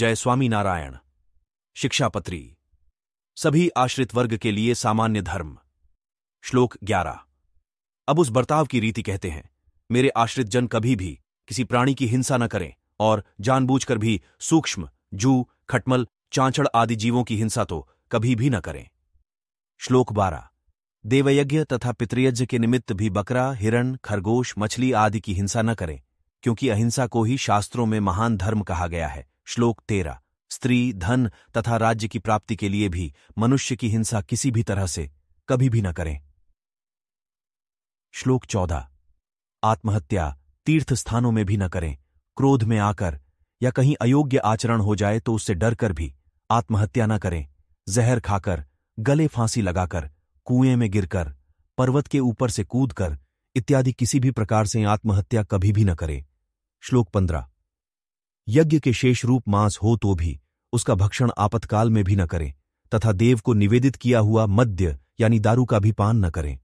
जय स्वामीनारायण शिक्षापत्री सभी आश्रित वर्ग के लिए सामान्य धर्म श्लोक 11 अब उस बर्ताव की रीति कहते हैं मेरे आश्रित जन कभी भी किसी प्राणी की हिंसा न करें और जानबूझकर भी सूक्ष्म जू खटमल चांचड़ आदि जीवों की हिंसा तो कभी भी न करें श्लोक 12 देवयज्ञ तथा पितृयज्ञ के निमित्त भी बकरा हिरण खरगोश मछली आदि की हिंसा न करें क्योंकि अहिंसा को ही शास्त्रों में महान धर्म कहा गया है श्लोक तेरह स्त्री धन तथा राज्य की प्राप्ति के लिए भी मनुष्य की हिंसा किसी भी तरह से कभी भी न करें श्लोक चौदह आत्महत्या तीर्थ स्थानों में भी न करें क्रोध में आकर या कहीं अयोग्य आचरण हो जाए तो उससे डरकर भी आत्महत्या न करें जहर खाकर गले फांसी लगाकर कुएं में गिरकर पर्वत के ऊपर से कूदकर इत्यादि किसी भी प्रकार से आत्महत्या कभी भी न करें श्लोक पंद्रह यज्ञ के शेष रूप मांस हो तो भी उसका भक्षण आपत्काल में भी न करें तथा देव को निवेदित किया हुआ मद्य यानी दारू का भी पान न करें